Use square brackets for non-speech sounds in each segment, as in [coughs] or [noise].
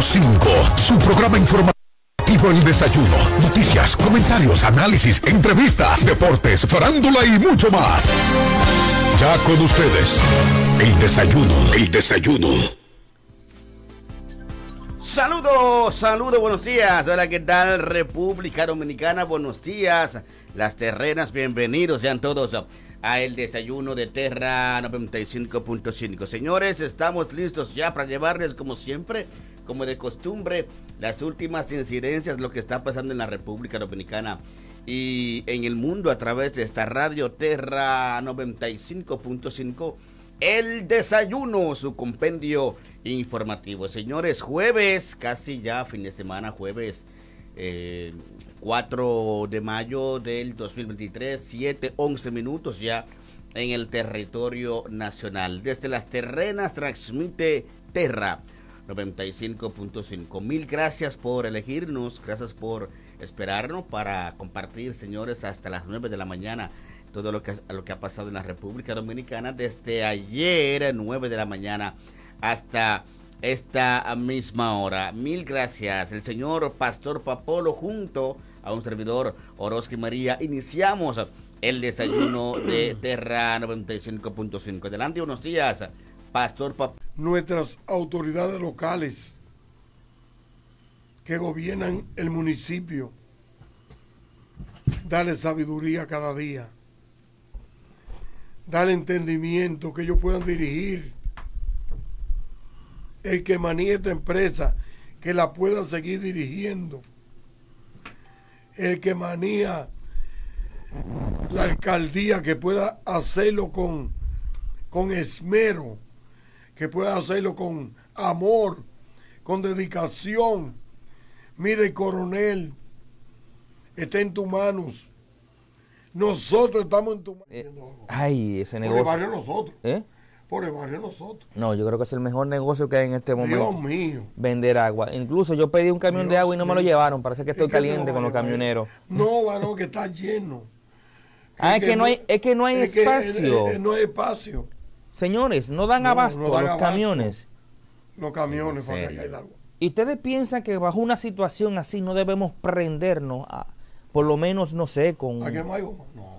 5 su programa informativo El Desayuno. Noticias, comentarios, análisis, entrevistas, deportes, farándula y mucho más. Ya con ustedes, el desayuno, el desayuno. Saludos, saludos, buenos días. Hola, ¿qué tal? República Dominicana, buenos días. Las terrenas, bienvenidos sean todos a el desayuno de Terra 95.5. Señores, estamos listos ya para llevarles como siempre, como de costumbre, las últimas incidencias, lo que está pasando en la República Dominicana y en el mundo a través de esta radio Terra 95.5. El desayuno, su compendio informativo. Señores, jueves, casi ya fin de semana, jueves 4 eh, de mayo del 2023, 7, 11 minutos ya en el territorio nacional. Desde las terrenas transmite Terra 95.5. Mil gracias por elegirnos, gracias por esperarnos para compartir, señores, hasta las 9 de la mañana todo lo que, lo que ha pasado en la República Dominicana desde ayer 9 de la mañana hasta esta misma hora. Mil gracias. El señor Pastor Papolo junto a un servidor Orozco María. Iniciamos el desayuno de [clears throat] Terra 95.5. Adelante, unos días, Pastor Papolo. Nuestras autoridades locales que gobiernan el municipio, dale sabiduría cada día, dale entendimiento, que ellos puedan dirigir el que maneje esta empresa, que la pueda seguir dirigiendo, el que manía la alcaldía, que pueda hacerlo con, con esmero, que pueda hacerlo con amor, con dedicación. Mire, coronel, está en tus manos. Nosotros estamos en tu eh, mano. ay, ese negocio. nosotros. ¿Eh? por el barrio nosotros. No, yo creo que es el mejor negocio que hay en este momento. Dios mío. Vender agua. Incluso yo pedí un camión de agua y no me lo llevaron. Parece que estoy caliente con los camioneros. No, varón, que está lleno. [laughs] Ah, es, que, no, hay, es que no hay espacio. no hay espacio. Señores, no dan abasto a los camiones. Los camiones para allá el agua. ¿Y ustedes piensan que bajo una situación así no debemos prendernos a, por lo menos, no sé, con. ¿A goma?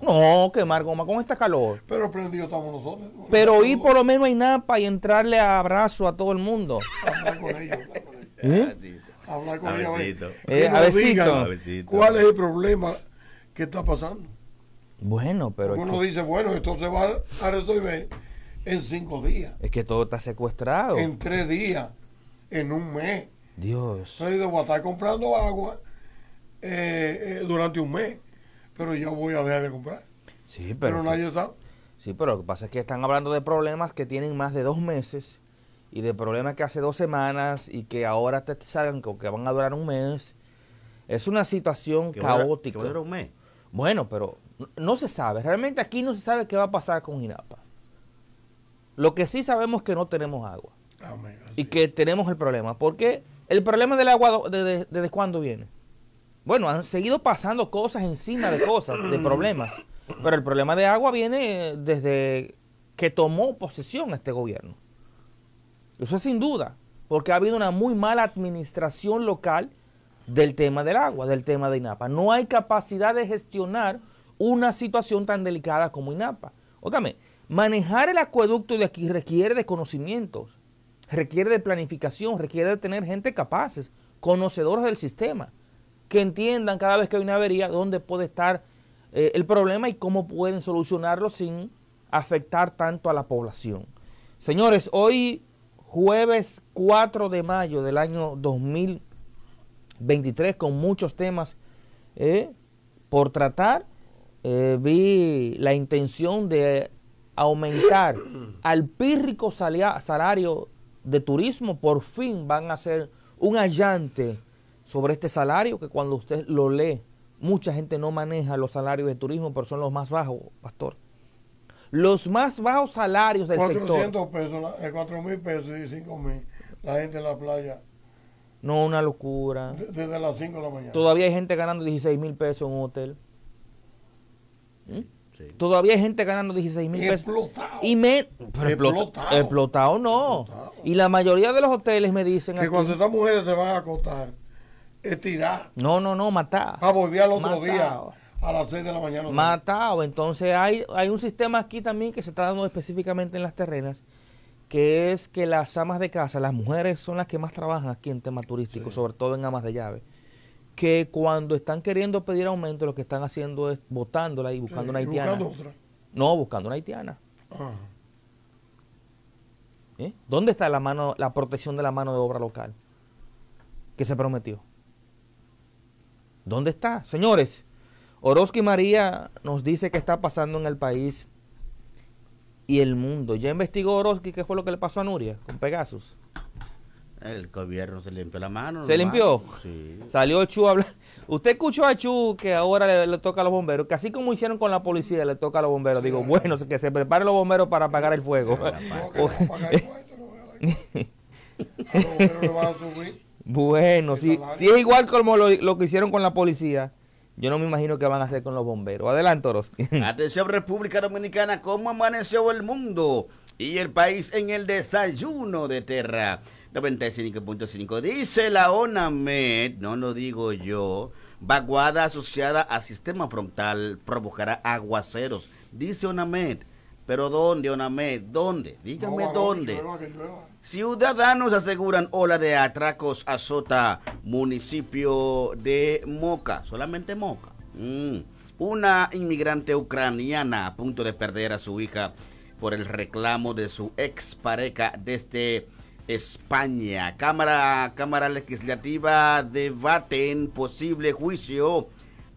No. no, quemar goma con esta calor. Pero prendido estamos nosotros. Pero ir por lo menos a INAPA y entrarle a abrazo a todo el mundo. Hablar con ellos, hablar con ellos. ¿Eh? Hablar con ellos. Eh, ¿Cuál es el problema que está pasando? Bueno, pero. Uno dice, bueno, esto se va a resolver en cinco días. Es que todo está secuestrado. En tres días, en un mes. Dios. Entonces, voy a estar comprando agua eh, eh, durante un mes, pero yo voy a dejar de comprar. Sí, pero, pero nadie sabe. Sí, pero lo que pasa es que están hablando de problemas que tienen más de dos meses y de problemas que hace dos semanas y que ahora te salgan que van a durar un mes. Es una situación caótica. un mes. Bueno, pero no, se sabe. Realmente aquí no se sabe qué va a pasar con Hinapa. Lo que sí sabemos es que no tenemos agua. y que tenemos el problema. Porque el problema del agua, ¿desde cuándo viene? Bueno, han seguido pasando cosas encima de cosas, de problemas. [clears throat] Pero el problema de agua viene desde que tomó posesión este gobierno. Eso es sin duda, porque ha habido una muy mala administración local del tema del agua, del tema de INAPA. No hay capacidad de gestionar una situación tan delicada como INAPA. Óigame, manejar el acueducto de aquí requiere de conocimientos, requiere de planificación, requiere de tener gente capaces, conocedores del sistema que entiendan cada vez que hay una avería dónde puede estar eh, el problema y cómo pueden solucionarlo sin afectar tanto a la población. Señores, hoy jueves 4 de mayo del año 2023 con muchos temas eh, por tratar, eh, vi la intención de aumentar [coughs] al pírrico salario de turismo, por fin van a ser un allante sobre este salario que cuando usted lo lee, mucha gente no maneja los salarios de turismo, pero son los más bajos, pastor. Los más bajos salarios del 400 sector. pesos, 4 eh, mil pesos y 5 mil, la gente en la playa. No, una locura. Desde las 5 de la mañana. Todavía hay gente ganando 16 mil pesos en un hotel. ¿Mm? Todavía hay gente ganando 16 mil pesos. Explotado. Y me, pero explotado. Explotado no. Y la mayoría de los hoteles me dicen... Que cuando estas mujeres se van a acostar, es tirar. No, no, no, matar. Ah, Para pues, volver al otro día a las 6 de la mañana. Matado. Entonces hay, hay un sistema aquí también que se está dando específicamente en las terrenas, que es que las amas de casa, las mujeres son las que más trabajan aquí en tema turístico sobre todo en amas de llave, que cuando están queriendo pedir aumento lo que están haciendo es botándola y buscando una haitiana. Buscando otra. No, buscando una haitiana. ¿Eh? ¿Dónde está la mano, la protección de la mano de obra local que se prometió? ¿Dónde está? Señores, Orozco y María nos dice qué está pasando en el país y el mundo. ¿Ya investigó Orozco qué fue lo que le pasó a Nuria con Pegasus? El gobierno se limpió la mano. ¿Se limpió? Sí. Salió Chu a hablar. Usted escuchó a Chu que ahora le, toca a los bomberos, que así como hicieron con la policía, le toca a los bomberos. Digo, bueno, que se preparen los bomberos para apagar el fuego. No, bueno, si, si, es igual como lo, que hicieron con la policía, yo no me imagino qué van a hacer con los bomberos. Adelante, [laughs] Atención, República Dominicana, ¿cómo amaneció el mundo y el país en el desayuno de Terra? 95.5. Dice la ONAMED, no lo digo yo, vaguada asociada a sistema frontal provocará aguaceros. Dice ONAMED. Pero ¿dónde, Onamed? ¿Dónde? Dígame dónde. Ciudadanos aseguran ola de atracos azota municipio de Moca, solamente Moca. Mm. Una inmigrante ucraniana a punto de perder a su hija por el reclamo de su expareja desde España. Cámara, Cámara Legislativa debate en posible juicio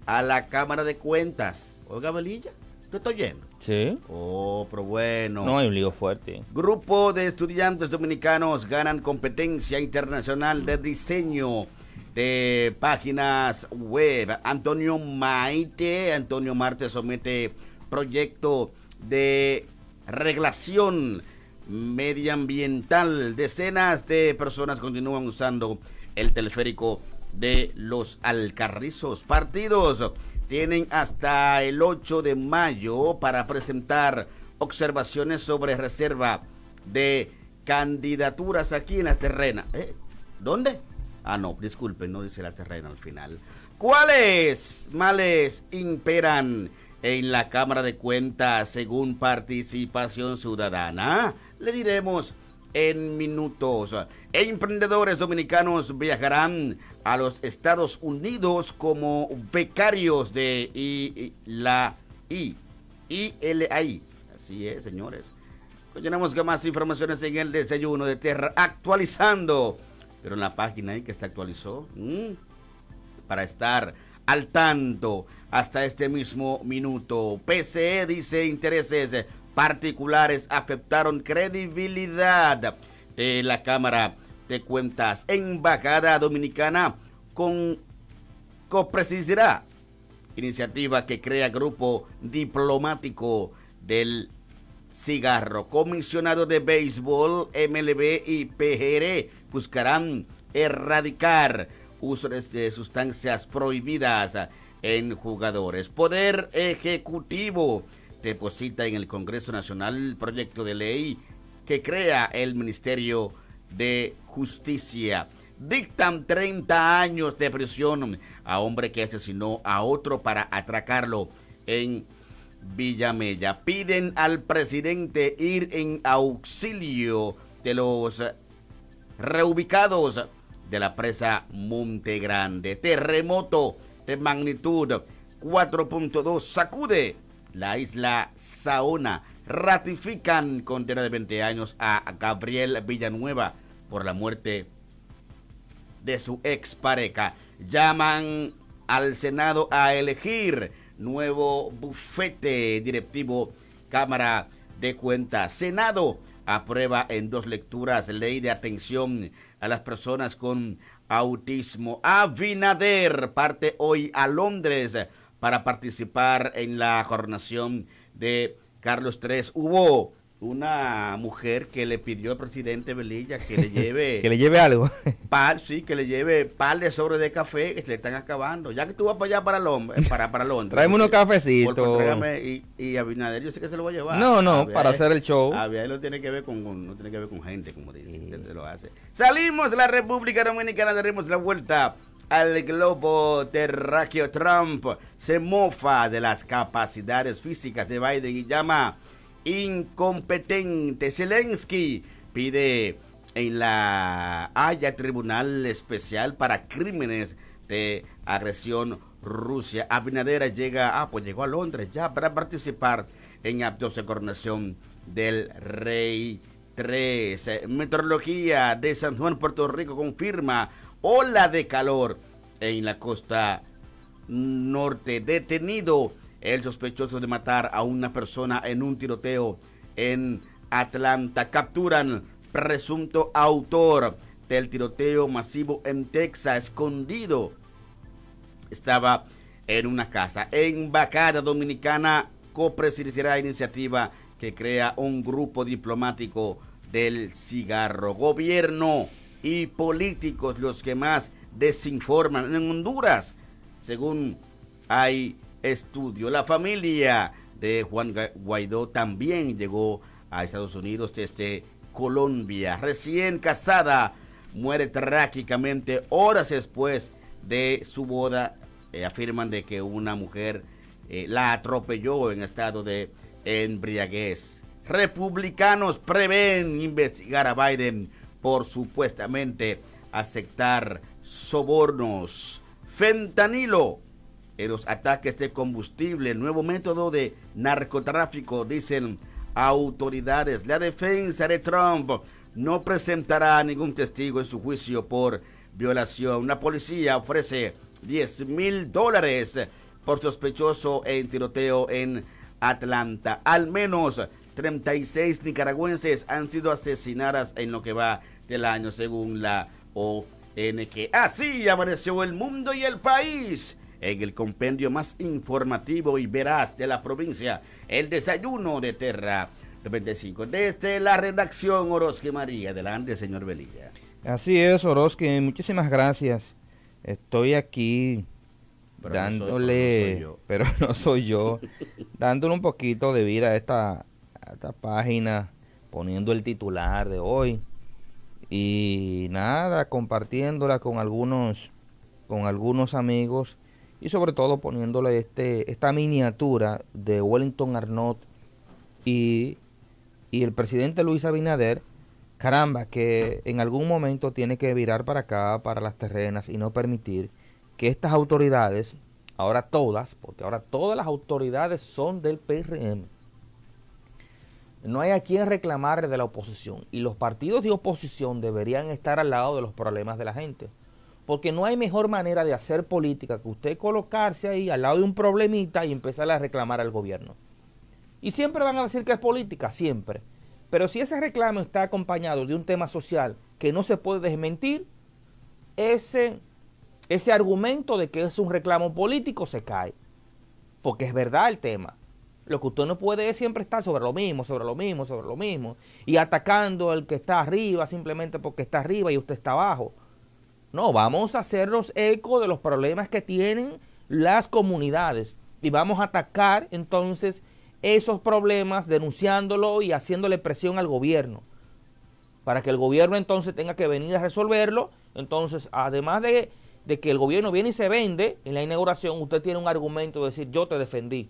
a la Cámara de Cuentas. Olga Belilla. ¿Tú estás Sí. Oh, pero bueno. No hay un lío fuerte. Grupo de estudiantes dominicanos ganan competencia internacional de diseño de páginas web. Antonio Maite, Antonio Marte somete proyecto de reglación medioambiental. Decenas de personas continúan usando el teleférico de los Alcarrizos. Partidos tienen hasta el 8 de mayo para presentar observaciones sobre reserva de candidaturas aquí en la terrena. ¿Eh? ¿Dónde? Ah, no, disculpen, no dice la terrena al final. ¿Cuáles males imperan en la Cámara de Cuentas según participación ciudadana? Le diremos en minutos. Emprendedores dominicanos viajarán a los Estados Unidos como becarios de I, la I, ILAI. Así es, señores. Tenemos que más informaciones en el desayuno de Tierra, actualizando, pero en la página ahí que se actualizó, para estar al tanto hasta este mismo minuto. PCE dice intereses particulares afectaron credibilidad de la Cámara de Cuentas. Embajada Dominicana con copresidirá iniciativa que crea grupo diplomático del cigarro. Comisionado de béisbol, MLB y PGR buscarán erradicar usos de sustancias prohibidas en jugadores. Poder Ejecutivo deposita en el Congreso Nacional el proyecto de ley que crea el Ministerio de justicia. Dictan 30 años de prisión a hombre que asesinó a otro para atracarlo en Villamella. Piden al presidente ir en auxilio de los reubicados de la presa Monte Grande. Terremoto de magnitud 4.2 sacude la isla Saona. Ratifican condena de 20 años a Gabriel Villanueva por la muerte de su expareja. Llaman al Senado a elegir nuevo bufete directivo Cámara de Cuentas. Senado aprueba en dos lecturas ley de atención a las personas con autismo. Abinader parte hoy a Londres para participar en la coronación de Carlos III. Hubo una mujer que le pidió al presidente Belilla que le [laughs] lleve... que le lleve algo. sí, que le lleve pal de sobres de café que se le están acabando. Ya que tú vas para allá, para, Londres, eh, para, para Londres. Tráeme unos cafecitos. Y, y Abinader yo sé que se lo va a llevar. No, no, para hacer el show. Abinader tiene que ver con, no tiene que ver con gente, como dice, lo hace. Salimos de la República Dominicana, daremos la vuelta al globo terráqueo. Trump se mofa de las capacidades físicas de Biden y llama incompetente. Zelensky pide en la Haya Tribunal Especial para Crímenes de Agresión Rusia. Abinadera llega, ah, pues llegó a Londres ya para participar en la de coronación del rey 3. Meteorología de San Juan, Puerto Rico confirma ola de calor en la costa norte. Detenido el sospechoso de matar a una persona en un tiroteo en Atlanta. Capturan presunto autor del tiroteo masivo en Texas, escondido. Estaba en una casa. En Embajada Dominicana copresidirá iniciativa que crea un grupo diplomático del cigarro. Gobierno y políticos los que más desinforman. En Honduras, según hay estudio. La familia de Juan Guaidó también llegó a Estados Unidos desde Colombia, recién casada, muere trágicamente horas después de su boda. Eh, afirman de que una mujer eh, la atropelló en estado de embriaguez. Republicanos prevén investigar a Biden por supuestamente aceptar sobornos. Fentanilo los ataques de combustible, nuevo método de narcotráfico, dicen autoridades. La defensa de Trump no presentará ningún testigo en su juicio por violación. La policía ofrece 10 mil dólares por sospechoso en tiroteo en Atlanta. Al menos 36 nicaragüenses han sido asesinadas en lo que va del año, según la ONG. Así apareció el mundo y el país en el compendio más informativo y veraz de la provincia, el desayuno de Terra 25... Desde la redacción Orozque María, adelante señor Velilla. Así es, Orozque, muchísimas gracias. Estoy aquí dándole, pero no soy yo, [laughs] no soy yo dándole un poquito de vida a esta, a esta página, poniendo el titular de hoy y nada, compartiéndola con algunos, con algunos amigos y sobre todo poniéndole este, esta miniatura de Wellington Arnott y, y el presidente Luis Abinader, caramba, que en algún momento tiene que virar para acá, para las terrenas y no permitir que estas autoridades, ahora todas, porque ahora todas las autoridades son del PRM, no hay a quien reclamar de la oposición y los partidos de oposición deberían estar al lado de los problemas de la gente. Porque no hay mejor manera de hacer política que usted colocarse ahí al lado de un problemita y empezar a reclamar al gobierno. Y siempre van a decir que es política, siempre. Pero si ese reclamo está acompañado de un tema social que no se puede desmentir, ese, ese argumento de que es un reclamo político se cae. Porque es verdad el tema. Lo que usted no puede es siempre estar sobre lo mismo, sobre lo mismo, sobre lo mismo. Y atacando al que está arriba simplemente porque está arriba y usted está abajo. No, vamos a hacernos eco de los problemas que tienen las comunidades y vamos a atacar entonces esos problemas denunciándolo y haciéndole presión al gobierno para que el gobierno entonces tenga que venir a resolverlo. Entonces, además de, de, que el gobierno viene y se vende en la inauguración, usted tiene un argumento de decir yo te defendí.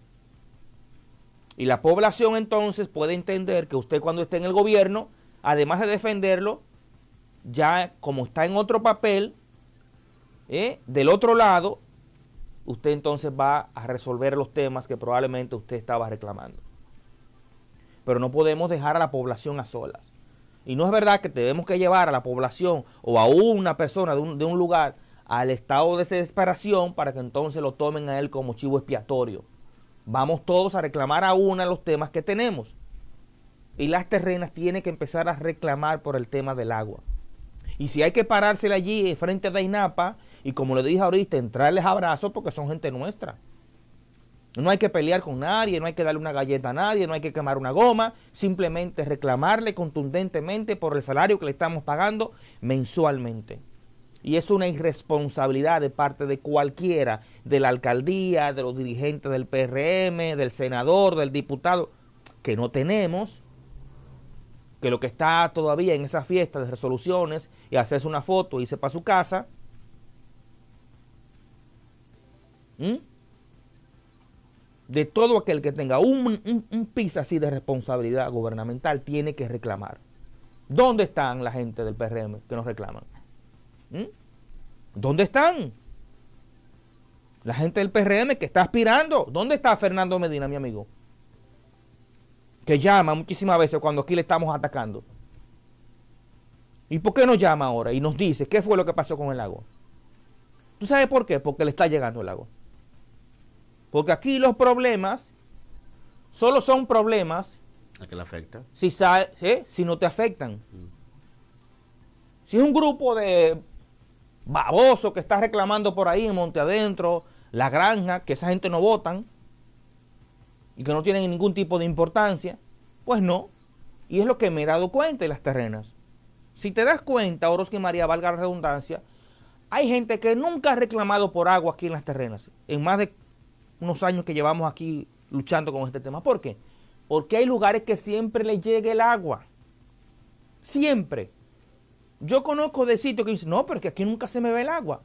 Y la población entonces puede entender que usted cuando esté en el gobierno, además de defenderlo, ya como está en otro papel, ¿eh? del otro lado, usted entonces va a resolver los temas que probablemente usted estaba reclamando. Pero no podemos dejar a la población a solas. Y no es verdad que debemos que llevar a la población o a una persona de un, de un lugar al estado de desesperación para que entonces lo tomen a él como chivo expiatorio. Vamos todos a reclamar a una los temas que tenemos. Y las terrenas tienen que empezar a reclamar por el tema del agua. Y si hay que parársela allí eh, frente a Dainapa, y como le dije ahorita, entrarles abrazos porque son gente nuestra. No hay que pelear con nadie, no hay que darle una galleta a nadie, no hay que quemar una goma, simplemente reclamarle contundentemente por el salario que le estamos pagando mensualmente. Y es una irresponsabilidad de parte de cualquiera, de la alcaldía, de los dirigentes del PRM, del senador, del diputado, que no tenemos que lo que está todavía en esa fiesta de resoluciones y hacerse una foto y irse para su casa, de todo aquel que tenga un, piso así de responsabilidad gubernamental, tiene que reclamar. ¿Dónde están la gente del PRM que nos reclaman? ¿Dónde están? La gente del PRM que está aspirando. ¿Dónde está Fernando Medina, mi amigo? que llama muchísimas veces cuando aquí le estamos atacando. ¿Y por qué nos llama ahora y nos dice qué fue lo que pasó con el lago ¿Tú sabes por qué? Porque le está llegando el lago Porque aquí los problemas solo son problemas. ¿A que le afecta? Si, si no te afectan. Mm. Si es un grupo de babosos que está reclamando por ahí en Monte Adentro, la granja, que esa gente no votan, y que no tienen ningún tipo de importancia, pues no. Y es lo que me he dado cuenta en las terrenas. Si te das cuenta, Orozco que María, valga la redundancia, hay gente que nunca ha reclamado por agua aquí en las terrenas, en más de unos años que llevamos aquí luchando con este tema. ¿Por qué? Porque hay lugares que siempre les llega el agua. Siempre. Yo conozco de sitios que dicen, no, pero que aquí nunca se me ve el agua.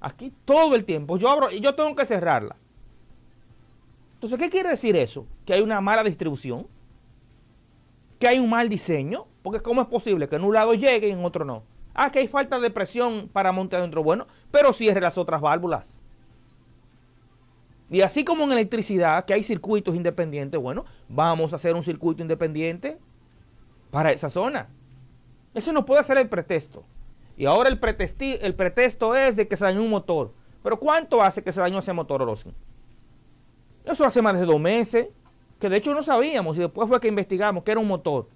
Aquí todo el tiempo. Yo abro y yo tengo que cerrarla. Entonces, ¿qué quiere decir eso? Que hay una mala distribución, que hay un mal diseño, porque ¿cómo es posible que en un lado llegue y en otro no? Ah, que hay falta de presión para monte dentro. Bueno, pero cierre las otras válvulas. Y así como en electricidad, que hay circuitos independientes, bueno, vamos a hacer un circuito independiente para esa zona. Eso no puede ser el pretexto. Y ahora el, el pretexto es de que se dañó un motor. Pero ¿cuánto hace que se dañó ese motor, Orozco? Eso hace más de dos meses, que de hecho no sabíamos y después fue que investigamos que era un motor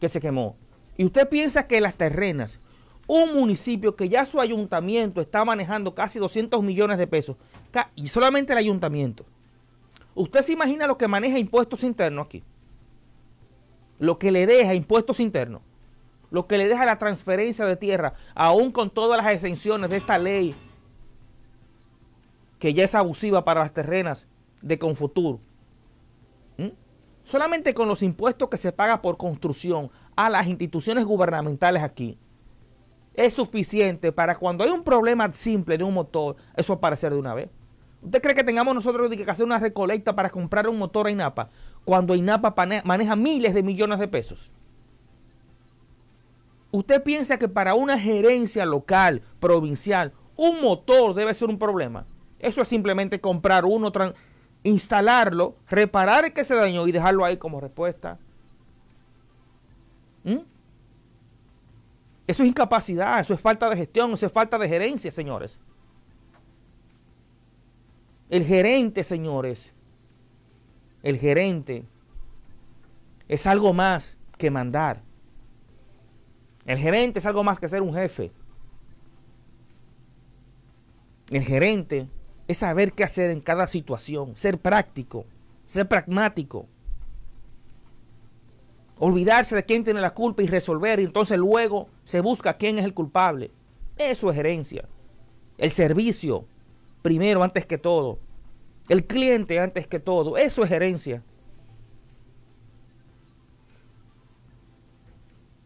que se quemó. Y usted piensa que las terrenas, un municipio que ya su ayuntamiento está manejando casi 200 millones de pesos, y solamente el ayuntamiento. Usted se imagina lo que maneja impuestos internos aquí. Lo que le deja impuestos internos. Lo que le deja la transferencia de tierra, aún con todas las exenciones de esta ley que ya es abusiva para las terrenas de Confutur. ¿Mm? Solamente con los impuestos que se paga por construcción a las instituciones gubernamentales aquí es suficiente para cuando hay un problema simple de un motor, eso aparecer de una vez. ¿Usted cree que tengamos nosotros que hacer una recolecta para comprar un motor a INAPA cuando INAPA maneja miles de millones de pesos? ¿Usted piensa que para una gerencia local, provincial, un motor debe ser un problema? Eso es simplemente comprar uno, instalarlo, reparar el que se dañó y dejarlo ahí como respuesta. ¿Mm? Eso es incapacidad, eso es falta de gestión, eso es falta de gerencia, señores. El gerente, señores, el gerente es algo más que mandar. El gerente es algo más que ser un jefe. El gerente es saber qué hacer en cada situación, ser práctico, ser pragmático. Olvidarse de quién tiene la culpa y resolver, y entonces luego se busca quién es el culpable. Eso es gerencia El servicio, primero, antes que todo. El cliente, antes que todo. Eso es gerencia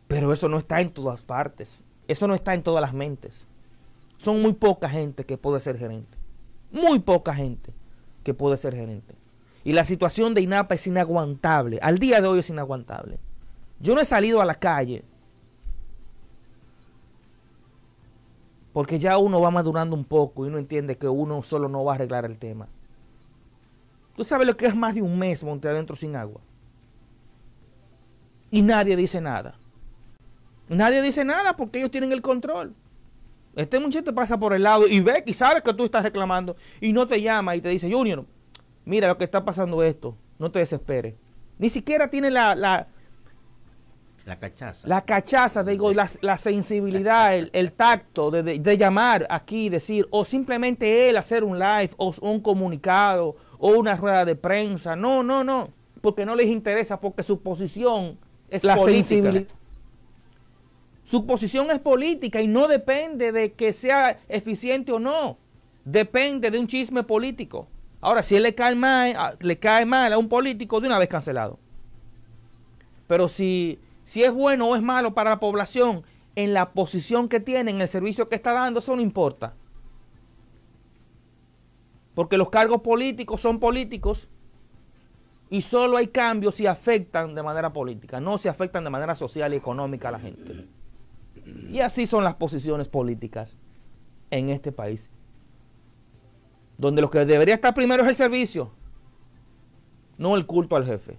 Pero eso no está en todas partes. Eso no está en todas las mentes. Son muy poca gente que puede ser gerente muy poca gente que puede ser gerente. Y la situación de INAPA es inaguantable. Al día de hoy es inaguantable. Yo no he salido a la calle porque ya uno va madurando un poco y uno entiende que uno solo no va a arreglar el tema. Tú sabes lo que es más de un mes monte adentro sin agua. Y nadie dice nada. Nadie dice nada porque ellos tienen el control. Este muchacho pasa por el lado y ve y sabe que tú estás reclamando y no te llama y te dice, Junior, mira lo que está pasando esto, no te desesperes. Ni siquiera tiene la... la, la cachaza. La cachaza, digo, la, sensibilidad, el, tacto de, llamar aquí, y decir, o simplemente él hacer un live, o un comunicado, o una rueda de prensa. No, no, no, porque no les interesa, porque su posición es la política. sensibilidad su posición es política y no depende de que sea eficiente o no. Depende de un chisme político. Ahora, si le cae mal, ah, le cae mal a un político, de una vez cancelado. Pero si, si es bueno o es malo para la población en la posición que tiene, en el servicio que está dando, eso no importa. Porque los cargos políticos son políticos y solo hay cambios si afectan de manera política, no si afectan de manera social y económica a la gente. Y así son las posiciones políticas en este país. Donde lo que debería estar primero es el servicio, no el culto al jefe.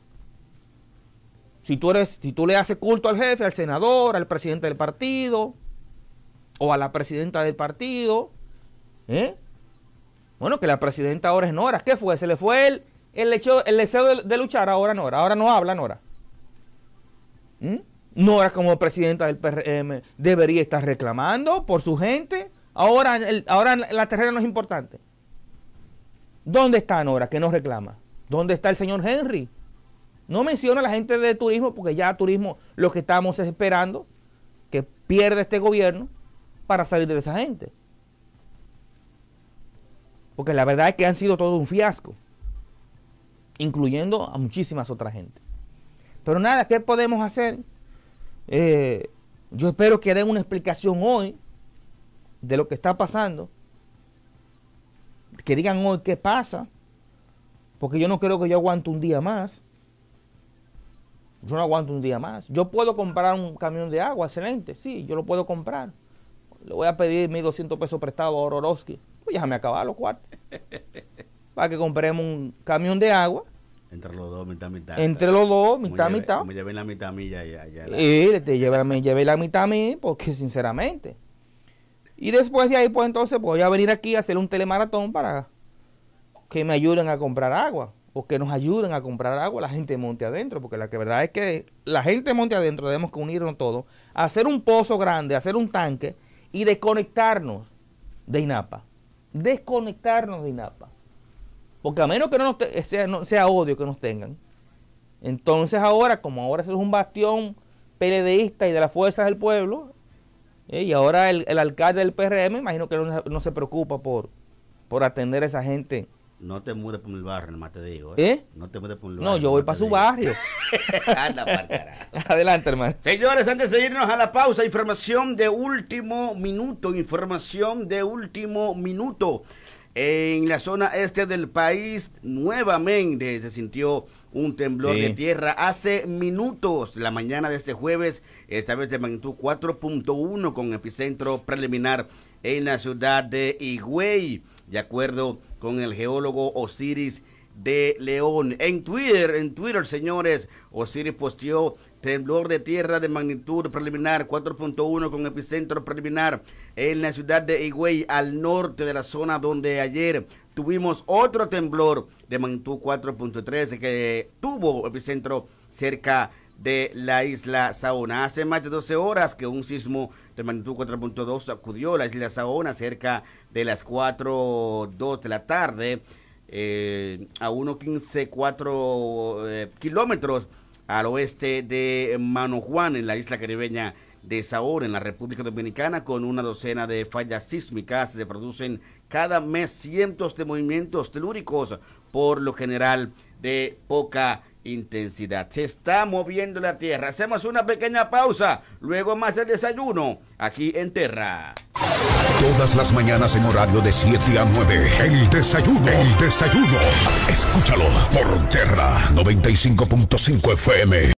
Si tú, eres, si tú le haces culto al jefe, al senador, al presidente del partido o a la presidenta del partido, ¿eh? bueno, que la presidenta ahora es Nora. ¿Qué fue? Se le fue el, el deseo de, luchar ahora Nora. Ahora no habla Nora. ¿Mm? Nora como presidenta del PRM debería estar reclamando por su gente. Ahora, ahora la terrena no es importante. ¿Dónde está Nora que no reclama? ¿Dónde está el señor Henry? No menciona a la gente de turismo porque ya turismo lo que estamos es esperando que pierda este gobierno para salir de esa gente. Porque la verdad es que han sido todo un fiasco, incluyendo a muchísimas otras gente. Pero nada, ¿qué podemos hacer? Eh, yo espero que den una explicación hoy de lo que está pasando. Que digan hoy qué pasa. Porque yo no creo que yo aguante un día más. Yo no aguanto un día más. Yo puedo comprar un camión de agua, excelente. Sí, yo lo puedo comprar. Le voy a pedir 1.200 pesos prestado a Ororowski. Pues ya me acabaron los cuartos. [laughs] Para que compremos un camión de agua entre los dos, mitad, mitad. Entre los dos, mitad, mitad. me llevé la mitad a mí ya, ya, ya Y me eh, llevé la mitad a mí porque, sinceramente. Y después de ahí, pues entonces voy a venir aquí a hacer un telemaratón para que me ayuden a comprar agua. O que nos ayuden a comprar agua la gente de Monte Adentro. Porque la verdad es que la gente de Monte Adentro tenemos que unirnos todos. hacer un pozo grande, hacer un tanque y desconectarnos de INAPA. Desconectarnos de INAPA. Porque a menos que eh, no, sea, odio que nos tengan. Entonces ahora, como ahora es un bastión PLDista y de las fuerzas del pueblo, eh, y ahora el, alcalde del PRM, imagino que no, se preocupa por, atender a esa gente. No te mudes por el barrio, nomás te digo. ¿eh? ¿eh? No te mudes por mi barrio. No, yo voy para su barrio. [laughs] Anda, Adelante, hermano. Señores, antes de irnos a la pausa, información de último minuto, información de último minuto. En la zona este del país nuevamente se sintió un temblor de tierra hace minutos, la mañana de este jueves, esta vez de magnitud 4.1 con epicentro preliminar en la ciudad de Higüey, de acuerdo con el geólogo Osiris de León. En Twitter, en Twitter, señores, Osiris posteó Temblor de tierra de magnitud preliminar 4.1 con epicentro preliminar en la ciudad de Higüey, al norte de la zona donde ayer tuvimos otro temblor de magnitud 4.3 que tuvo epicentro cerca de la isla Saona. Hace más de 12 horas que un sismo de magnitud 4.2 acudió la isla Saona cerca de las 4.2 de la tarde eh, a 1.15, eh, kilómetros al oeste de Mano Juan, en la isla caribeña de Saúl, en la República Dominicana, con una docena de fallas sísmicas. Se producen cada mes cientos de movimientos telúricos, por lo general de poca intensidad. Se está moviendo la tierra. Hacemos una pequeña pausa, luego más el desayuno, aquí en Terra. Todas las mañanas en horario de 7 a 9. El desayuno. El desayuno. Escúchalo por Terra 95.5 FM.